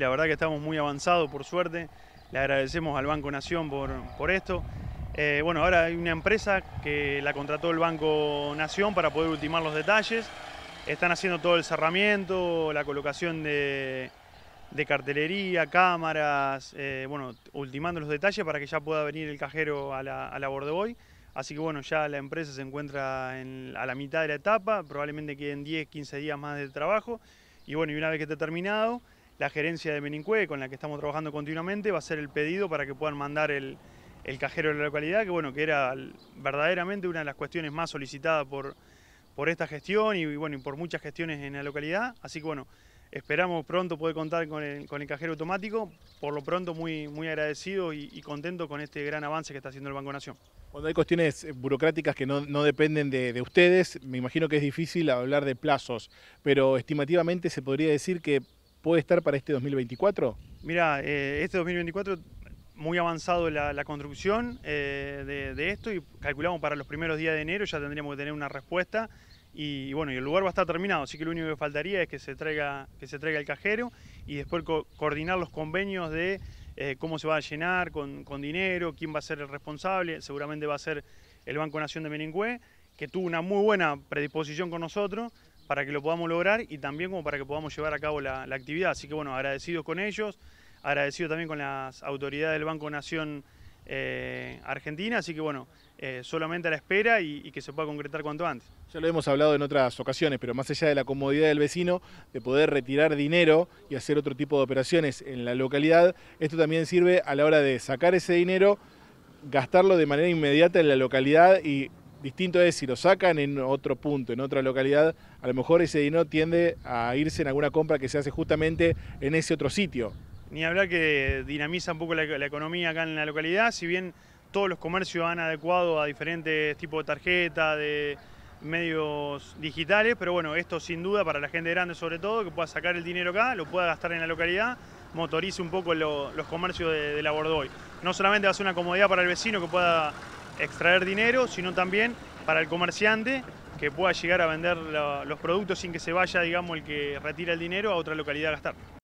la verdad que estamos muy avanzados, por suerte. Le agradecemos al Banco Nación por, esto. Eh, bueno, ahora hay una empresa que la contrató el Banco Nación para poder ultimar los detalles. Están haciendo todo el cerramiento, la colocación de, cartelería, cámaras, eh, bueno, ultimando los detalles para que ya pueda venir el cajero a la, a la Bordeboy. Así que bueno, ya la empresa se encuentra a la mitad de la etapa, probablemente queden 10, 15 días más de trabajo. Y bueno, y una vez que esté terminado, la gerencia de Menincue, con la que estamos trabajando continuamente, va a ser el pedido para que puedan mandar el, cajero de la localidad, que bueno, que era verdaderamente una de las cuestiones más solicitadas por, por esta gestión y, bueno, por muchas gestiones en la localidad. Así que bueno, esperamos pronto poder contar con el, cajero automático. Por lo pronto muy, muy agradecido y, contento con este gran avance que está haciendo el Banco Nación. Cuando hay cuestiones eh, burocráticas que no, dependen de ustedes, me imagino que es difícil hablar de plazos, pero estimativamente se podría decir que puede estar para este 2024? Mira, eh, este 2024 muy avanzado la, construcción eh, de, esto y calculamos para los primeros días de enero ya tendríamos que tener una respuesta y, bueno, y el lugar va a estar terminado, así que lo único que faltaría es que se traiga, que se traiga el cajero y después coordinar los convenios de eh, cómo se va a llenar con, con, dinero, quién va a ser el responsable, seguramente va a ser el Banco Nación de Meningüe, que tuvo una muy buena predisposición con nosotros, para que lo podamos lograr y también como para que podamos llevar a cabo la, actividad. Así que bueno, agradecidos con ellos, agradecido también con las autoridades del Banco Nación eh, Argentina, así que bueno, eh, solamente a la espera y, y, que se pueda concretar cuanto antes. Ya lo hemos hablado en otras ocasiones, pero más allá de la comodidad del vecino, de poder retirar dinero y hacer otro tipo de operaciones en la localidad, esto también sirve a la hora de sacar ese dinero, gastarlo de manera inmediata en la localidad y Distinto es si lo sacan en otro punto, en otra localidad, a lo mejor ese dinero tiende a irse en alguna compra que se hace justamente en ese otro sitio. Ni hablar que dinamiza un poco la, economía acá en la localidad, si bien todos los comercios han adecuado a diferentes tipos de tarjeta, de medios digitales, pero bueno, esto sin duda para la gente grande sobre todo, que pueda sacar el dinero acá, lo pueda gastar en la localidad, motorice un poco los comercios de, de la Bordoy. No solamente va a ser una comodidad para el vecino que pueda extraer dinero, sino también para el comerciante que pueda llegar a vender los productos sin que se vaya, digamos, el que retira el dinero a otra localidad a gastar.